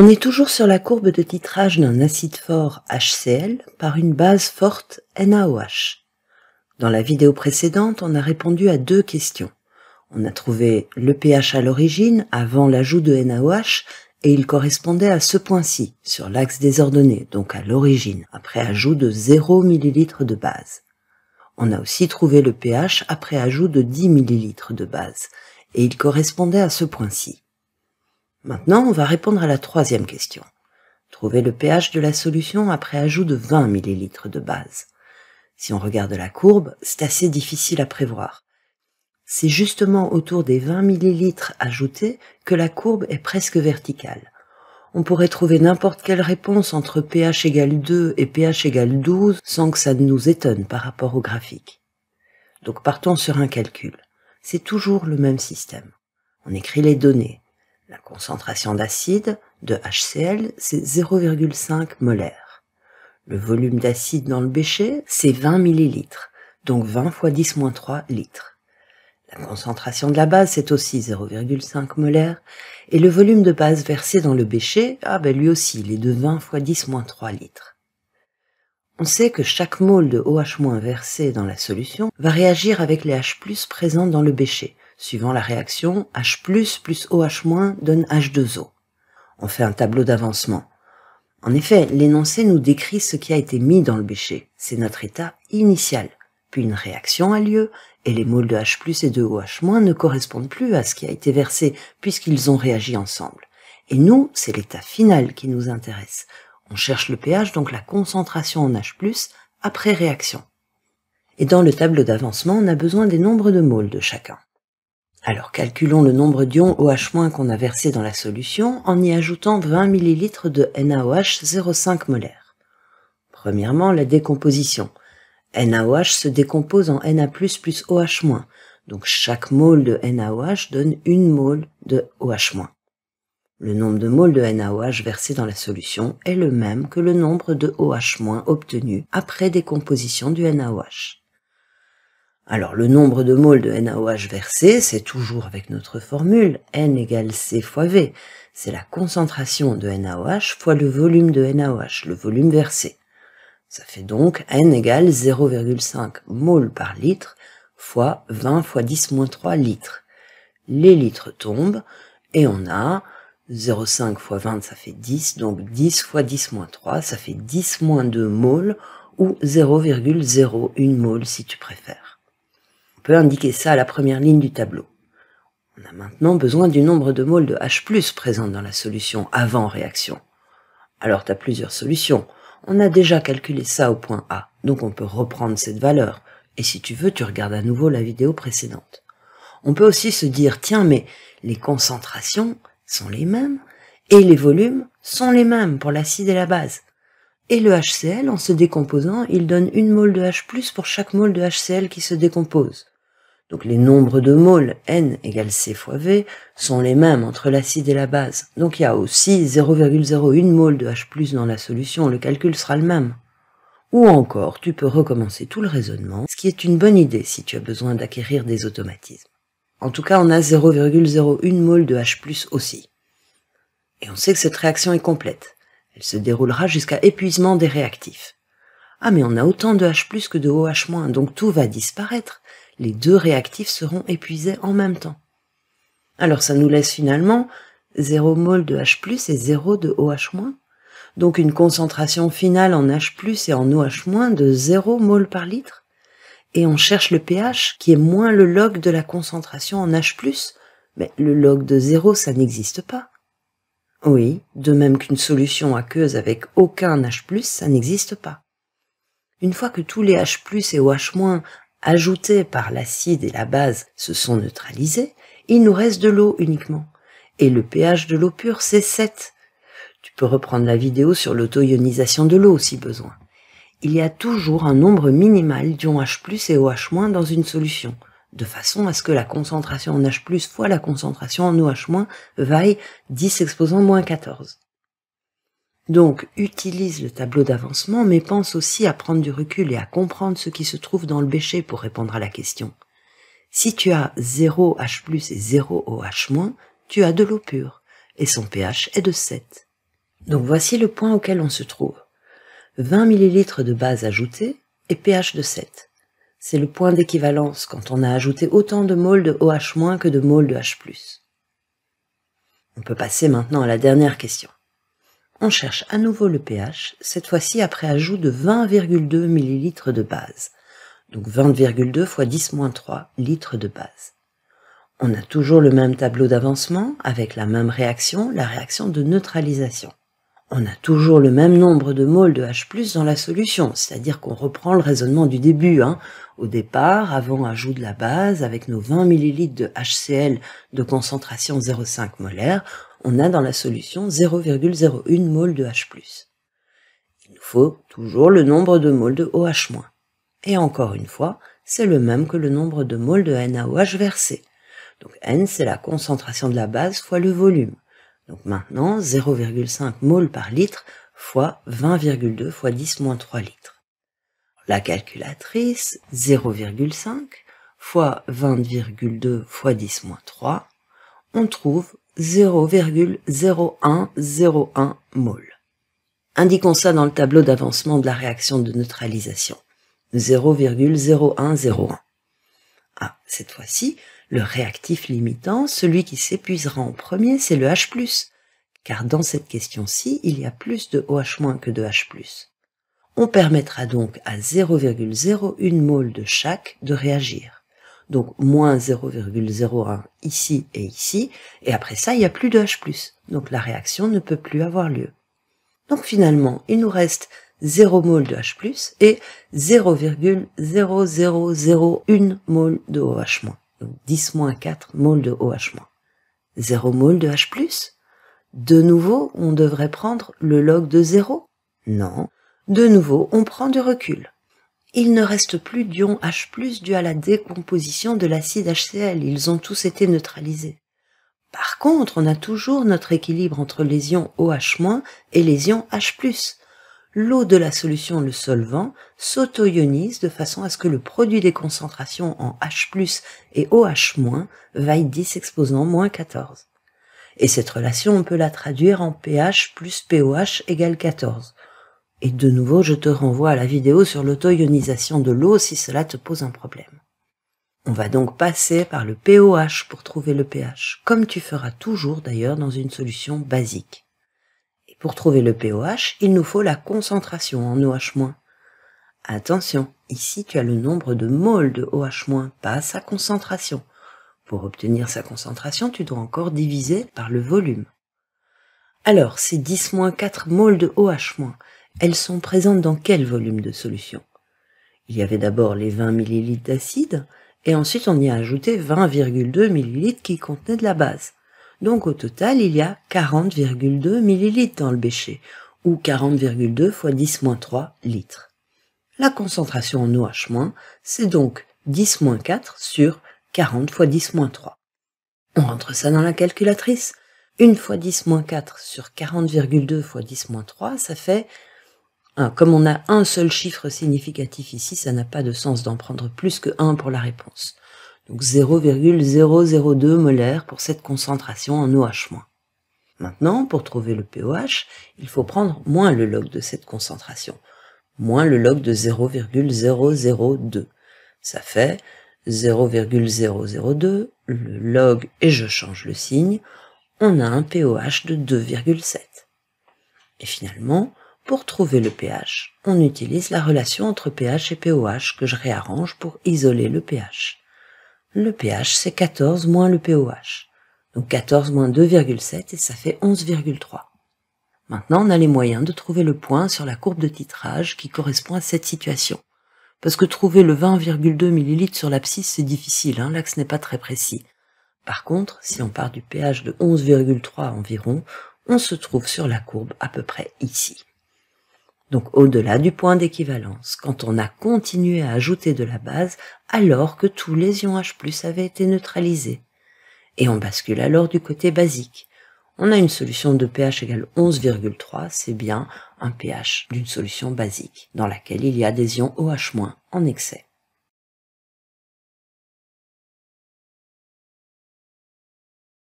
On est toujours sur la courbe de titrage d'un acide fort HCl par une base forte NaOH. Dans la vidéo précédente, on a répondu à deux questions. On a trouvé le pH à l'origine avant l'ajout de NaOH et il correspondait à ce point-ci, sur l'axe des ordonnées, donc à l'origine, après ajout de 0 ml de base. On a aussi trouvé le pH après ajout de 10 ml de base et il correspondait à ce point-ci. Maintenant, on va répondre à la troisième question. Trouver le pH de la solution après ajout de 20 ml de base. Si on regarde la courbe, c'est assez difficile à prévoir. C'est justement autour des 20 ml ajoutés que la courbe est presque verticale. On pourrait trouver n'importe quelle réponse entre pH égale 2 et pH égale 12 sans que ça ne nous étonne par rapport au graphique. Donc partons sur un calcul. C'est toujours le même système. On écrit les données, la concentration d'acide de HCl, c'est 0,5 molaire. Le volume d'acide dans le bécher, c'est 20 ml, donc 20 x 10-3 litres. La concentration de la base, c'est aussi 0,5 molaire, et le volume de base versé dans le bécher, ah ben lui aussi, il est de 20 fois 10-3 litres. On sait que chaque mole de OH- versé dans la solution va réagir avec les H+, présents dans le bécher. Suivant la réaction, H+, plus OH- donne H2O. On fait un tableau d'avancement. En effet, l'énoncé nous décrit ce qui a été mis dans le bécher. C'est notre état initial. Puis une réaction a lieu, et les moles de H+, et de OH- ne correspondent plus à ce qui a été versé, puisqu'ils ont réagi ensemble. Et nous, c'est l'état final qui nous intéresse. On cherche le pH, donc la concentration en H+, après réaction. Et dans le tableau d'avancement, on a besoin des nombres de moles de chacun. Alors calculons le nombre d'ions OH- qu'on a versé dans la solution en y ajoutant 20 ml de NaOH 0,5 molaire. Premièrement, la décomposition. NaOH se décompose en Na++ plus OH-, donc chaque mole de NaOH donne une mole de OH-. Le nombre de moles de NaOH versé dans la solution est le même que le nombre de OH- obtenu après décomposition du NaOH. Alors le nombre de moles de NaOH versé, c'est toujours avec notre formule N égale C fois V. C'est la concentration de NaOH fois le volume de NaOH, le volume versé. Ça fait donc N égale 0,5 mol par litre fois 20 fois 10 moins 3 litres. Les litres tombent et on a 0,5 fois 20 ça fait 10, donc 10 fois 10 moins 3 ça fait 10 moins 2 moles ou 0,01 mol si tu préfères indiquer ça à la première ligne du tableau. On a maintenant besoin du nombre de moles de H+, présentes dans la solution avant réaction. Alors tu as plusieurs solutions. On a déjà calculé ça au point A, donc on peut reprendre cette valeur. Et si tu veux, tu regardes à nouveau la vidéo précédente. On peut aussi se dire, tiens, mais les concentrations sont les mêmes et les volumes sont les mêmes pour l'acide et la base. Et le HCl, en se décomposant, il donne une mole de H+, pour chaque mole de HCl qui se décompose. Donc les nombres de moles n égale c fois v sont les mêmes entre l'acide et la base. Donc il y a aussi 0,01 mol de H+, dans la solution, le calcul sera le même. Ou encore, tu peux recommencer tout le raisonnement, ce qui est une bonne idée si tu as besoin d'acquérir des automatismes. En tout cas, on a 0,01 mol de H+, aussi. Et on sait que cette réaction est complète. Elle se déroulera jusqu'à épuisement des réactifs. Ah mais on a autant de H+, que de OH-, donc tout va disparaître les deux réactifs seront épuisés en même temps. Alors ça nous laisse finalement 0 mol de H+, et 0 de OH-, donc une concentration finale en H+, et en OH- de 0 mol par litre. Et on cherche le pH, qui est moins le log de la concentration en H+, mais le log de 0, ça n'existe pas. Oui, de même qu'une solution aqueuse avec aucun H+, ça n'existe pas. Une fois que tous les H+, et OH- ajoutés par l'acide et la base se sont neutralisés, il nous reste de l'eau uniquement. Et le pH de l'eau pure, c'est 7. Tu peux reprendre la vidéo sur l'auto-ionisation de l'eau si besoin. Il y a toujours un nombre minimal d'ions H+, et OH- dans une solution, de façon à ce que la concentration en H+, fois la concentration en OH- vaille 10 exposant moins 14. Donc, utilise le tableau d'avancement, mais pense aussi à prendre du recul et à comprendre ce qui se trouve dans le bécher pour répondre à la question. Si tu as 0 H+, et 0 OH-, tu as de l'eau pure, et son pH est de 7. Donc voici le point auquel on se trouve. 20 ml de base ajoutée et pH de 7. C'est le point d'équivalence quand on a ajouté autant de moles de OH- que de moles de H+. On peut passer maintenant à la dernière question on cherche à nouveau le pH, cette fois-ci après ajout de 20,2 ml de base. Donc 20,2 fois 10 3 litres de base. On a toujours le même tableau d'avancement avec la même réaction, la réaction de neutralisation. On a toujours le même nombre de moles de H+, dans la solution, c'est-à-dire qu'on reprend le raisonnement du début. Hein. Au départ, avant ajout de la base, avec nos 20 ml de HCl de concentration 0,5 molaire, on a dans la solution 0,01 mol de H+. Il nous faut toujours le nombre de moles de OH-. Et encore une fois, c'est le même que le nombre de moles de NaOH versé. Donc N, c'est la concentration de la base fois le volume. Donc maintenant, 0,5 mol par litre fois 20,2 fois 10 moins 3 litres. La calculatrice, 0,5 fois 20,2 fois 10 moins 3, on trouve 0,0101 mol. Indiquons ça dans le tableau d'avancement de la réaction de neutralisation. 0,0101. Ah, cette fois-ci, le réactif limitant, celui qui s'épuisera en premier, c'est le H+, car dans cette question-ci, il y a plus de OH- que de H+. On permettra donc à 0,01 mol de chaque de réagir donc moins 0,01 ici et ici, et après ça, il n'y a plus de H+, donc la réaction ne peut plus avoir lieu. Donc finalement, il nous reste 0 mol de H+, et 0,0001 mol de OH-, donc 10 4 mol de OH-. 0 mol de H+, de nouveau, on devrait prendre le log de 0 Non, de nouveau, on prend du recul. Il ne reste plus d'ions H+, dû à la décomposition de l'acide HCl, ils ont tous été neutralisés. Par contre, on a toujours notre équilibre entre les ions OH- et les ions H+. L'eau de la solution, le solvant, s'auto-ionise de façon à ce que le produit des concentrations en H+, et OH- vaille 10 exposant moins 14. Et cette relation, on peut la traduire en pH plus POH égale 14. Et de nouveau, je te renvoie à la vidéo sur l'auto-ionisation de l'eau si cela te pose un problème. On va donc passer par le pOH pour trouver le pH, comme tu feras toujours d'ailleurs dans une solution basique. Et pour trouver le pOH, il nous faut la concentration en OH-. Attention, ici tu as le nombre de moles de OH-, pas sa concentration. Pour obtenir sa concentration, tu dois encore diviser par le volume. Alors, c'est 10 4 moles de OH-, elles sont présentes dans quel volume de solution Il y avait d'abord les 20 ml d'acide, et ensuite on y a ajouté 20,2 ml qui contenaient de la base. Donc au total, il y a 40,2 ml dans le bécher, ou 40,2 x 10 3 litres. La concentration en OH-, c'est donc 10 4 sur 40 x 10 3. On rentre ça dans la calculatrice. Une fois 10 4 sur 40,2 x 10 3, ça fait comme on a un seul chiffre significatif ici, ça n'a pas de sens d'en prendre plus que 1 pour la réponse. Donc 0,002 molaire pour cette concentration en OH-. Maintenant, pour trouver le pOH, il faut prendre moins le log de cette concentration, moins le log de 0,002. Ça fait 0,002, le log, et je change le signe, on a un pOH de 2,7. Et finalement, pour trouver le pH, on utilise la relation entre pH et POH que je réarrange pour isoler le pH. Le pH, c'est 14 moins le POH. Donc 14 moins 2,7 et ça fait 11,3. Maintenant, on a les moyens de trouver le point sur la courbe de titrage qui correspond à cette situation. Parce que trouver le 20,2 ml sur l'abscisse, c'est difficile, hein l'axe n'est pas très précis. Par contre, si on part du pH de 11,3 environ, on se trouve sur la courbe à peu près ici donc au-delà du point d'équivalence, quand on a continué à ajouter de la base alors que tous les ions H+, avaient été neutralisés. Et on bascule alors du côté basique. On a une solution de pH égale 11,3, c'est bien un pH d'une solution basique, dans laquelle il y a des ions OH- en excès.